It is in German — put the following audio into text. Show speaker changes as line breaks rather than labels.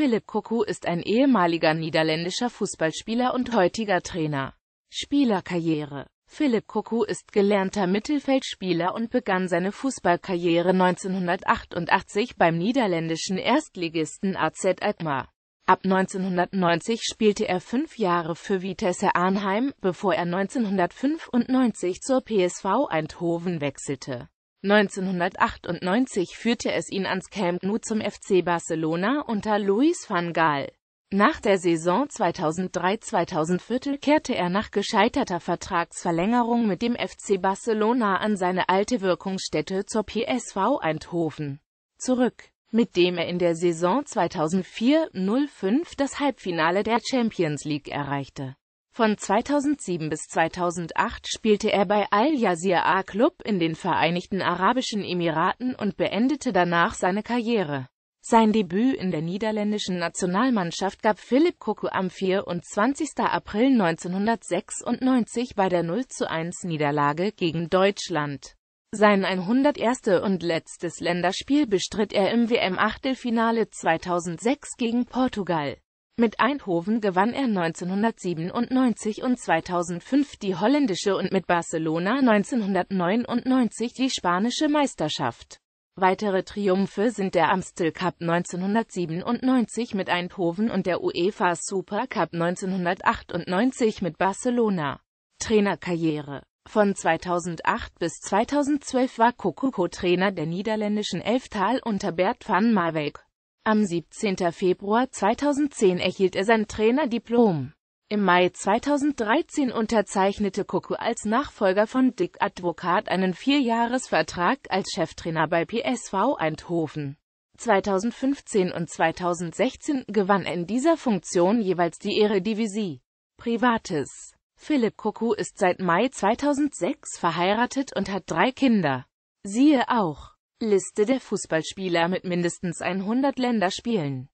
Philipp Koku ist ein ehemaliger niederländischer Fußballspieler und heutiger Trainer. Spielerkarriere Philipp Koku ist gelernter Mittelfeldspieler und begann seine Fußballkarriere 1988 beim niederländischen Erstligisten AZ Alkmaar. Ab 1990 spielte er fünf Jahre für Vitesse Arnheim, bevor er 1995 zur PSV Eindhoven wechselte 1998 führte es ihn ans Camp Nou zum FC Barcelona unter Luis van Gaal. Nach der Saison 2003-2004 kehrte er nach gescheiterter Vertragsverlängerung mit dem FC Barcelona an seine alte Wirkungsstätte zur PSV Eindhoven zurück, mit dem er in der Saison 2004-05 das Halbfinale der Champions League erreichte. Von 2007 bis 2008 spielte er bei Al Jazir A-Club in den Vereinigten Arabischen Emiraten und beendete danach seine Karriere. Sein Debüt in der niederländischen Nationalmannschaft gab Philipp Koku am 24. April 1996 bei der 0 zu 1 niederlage gegen Deutschland. Sein 101. und letztes Länderspiel bestritt er im WM-Achtelfinale 2006 gegen Portugal. Mit Eindhoven gewann er 1997 und 2005 die holländische und mit Barcelona 1999 die spanische Meisterschaft. Weitere Triumphe sind der Amstel Cup 1997 mit Eindhoven und der UEFA Super Cup 1998 mit Barcelona. Trainerkarriere Von 2008 bis 2012 war Kokoko Trainer der niederländischen Elftal unter Bert van Marwijk. Am 17. Februar 2010 erhielt er sein Trainerdiplom. Im Mai 2013 unterzeichnete Cocu als Nachfolger von Dick Advokat einen Vierjahresvertrag als Cheftrainer bei PSV Eindhoven. 2015 und 2016 gewann er in dieser Funktion jeweils die Eredivisie. Privates Philipp Cocu ist seit Mai 2006 verheiratet und hat drei Kinder. Siehe auch Liste der Fußballspieler mit mindestens 100 Länderspielen